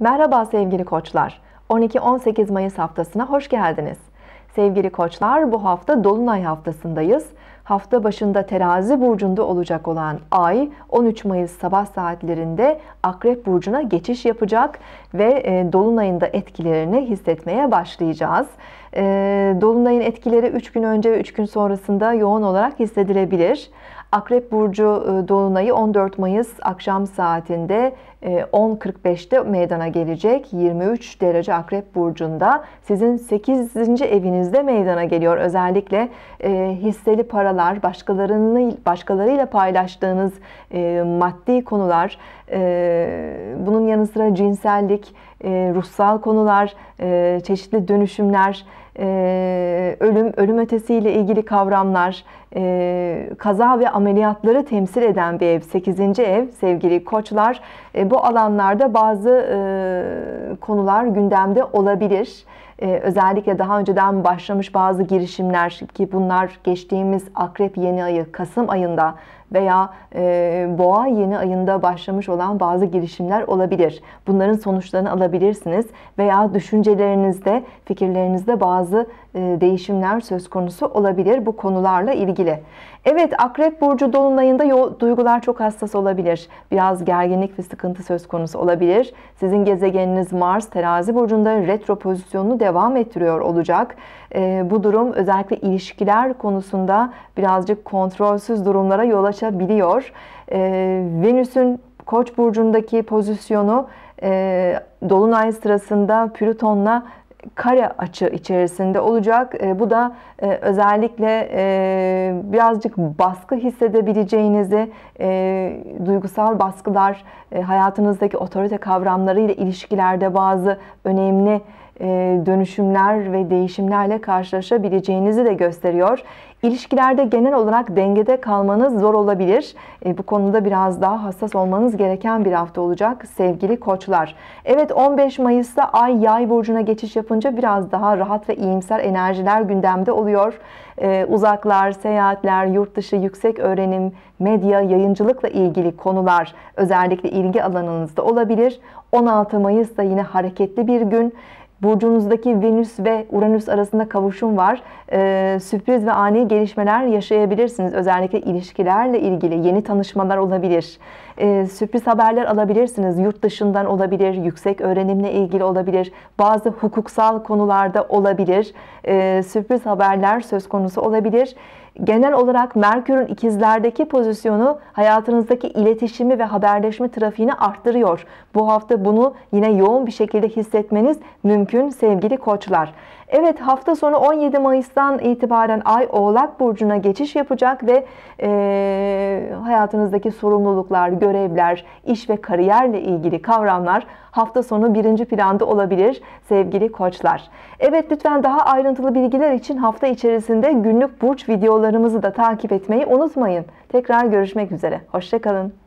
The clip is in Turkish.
Merhaba sevgili koçlar. 12-18 Mayıs haftasına hoş geldiniz. Sevgili koçlar bu hafta Dolunay haftasındayız. Hafta başında terazi burcunda olacak olan ay 13 Mayıs sabah saatlerinde akrep burcuna geçiş yapacak ve e, Dolunayında etkilerini hissetmeye başlayacağız. E, dolunayın etkileri 3 gün önce ve 3 gün sonrasında yoğun olarak hissedilebilir. Akrep Burcu e, Dolunay'ı 14 Mayıs akşam saatinde 10.45'te e, meydana gelecek. 23 derece Akrep Burcu'nda sizin 8. evinizde meydana geliyor. Özellikle e, hisseli paralar, başkalarını başkalarıyla paylaştığınız maddi konular, bunun yanı sıra cinsellik, e, ruhsal konular, e, çeşitli dönüşümler, e, ölüm, ölüm ötesiyle ilgili kavramlar, kaza ve ameliyatları temsil eden bir ev, 8. ev sevgili koçlar. Bu alanlarda bazı konular gündemde olabilir e, özellikle daha önceden başlamış bazı girişimler ki bunlar geçtiğimiz akrep yeni ayı Kasım ayında veya e, boğa yeni ayında başlamış olan bazı girişimler olabilir. Bunların sonuçlarını alabilirsiniz veya düşüncelerinizde, fikirlerinizde bazı e, değişimler söz konusu olabilir bu konularla ilgili. Evet Akrep Burcu Dolunay'ında yo- duygular çok hassas olabilir. Biraz gerginlik ve sıkıntı söz konusu olabilir. Sizin gezegeniniz Mars terazi burcunda retro pozisyonunu devam ettiriyor olacak. E, bu durum özellikle ilişkiler konusunda birazcık kontrolsüz durumlara yol açabiliyor. E, Venüs'ün Koç burcundaki pozisyonu e, dolunay sırasında Plüton'la kare açı içerisinde olacak. E, bu da e, özellikle e, birazcık baskı hissedebileceğinizi, e, duygusal baskılar, e, hayatınızdaki otorite kavramları ile ilişkilerde bazı önemli e, dönüşümler ve değişimlerle karşılaşabileceğinizi de gösteriyor. İlişkilerde genel olarak dengede kalmanız zor olabilir. E, bu konuda biraz daha hassas olmanız gereken bir hafta olacak sevgili koçlar. Evet 15 Mayıs'ta Ay Yay burcuna geçiş yapınca biraz daha rahat ve iyimser enerjiler gündemde oluyor. E, uzaklar, seyahatler, yurt dışı, yüksek öğrenim, medya, yayıncılıkla ilgili konular özellikle ilgi alanınızda olabilir. 16 Mayıs'ta yine hareketli bir gün burcunuzdaki Venüs ve Uranüs arasında kavuşum var. Ee, sürpriz ve ani gelişmeler yaşayabilirsiniz. Özellikle ilişkilerle ilgili yeni tanışmalar olabilir. Ee, sürpriz haberler alabilirsiniz. Yurt dışından olabilir, yüksek öğrenimle ilgili olabilir, bazı hukuksal konularda olabilir. Ee, sürpriz haberler söz konusu olabilir genel olarak Merkür'ün ikizlerdeki pozisyonu hayatınızdaki iletişimi ve haberleşme trafiğini arttırıyor. Bu hafta bunu yine yoğun bir şekilde hissetmeniz mümkün sevgili koçlar. Evet hafta sonu 17 Mayıs'tan itibaren Ay Oğlak Burcu'na geçiş yapacak ve e, hayatınızdaki sorumluluklar, görevler, iş ve kariyerle ilgili kavramlar hafta sonu birinci planda olabilir sevgili koçlar. Evet lütfen daha ayrıntılı bilgiler için hafta içerisinde günlük burç videoları videolarımızı da takip etmeyi unutmayın. Tekrar görüşmek üzere. Hoşçakalın.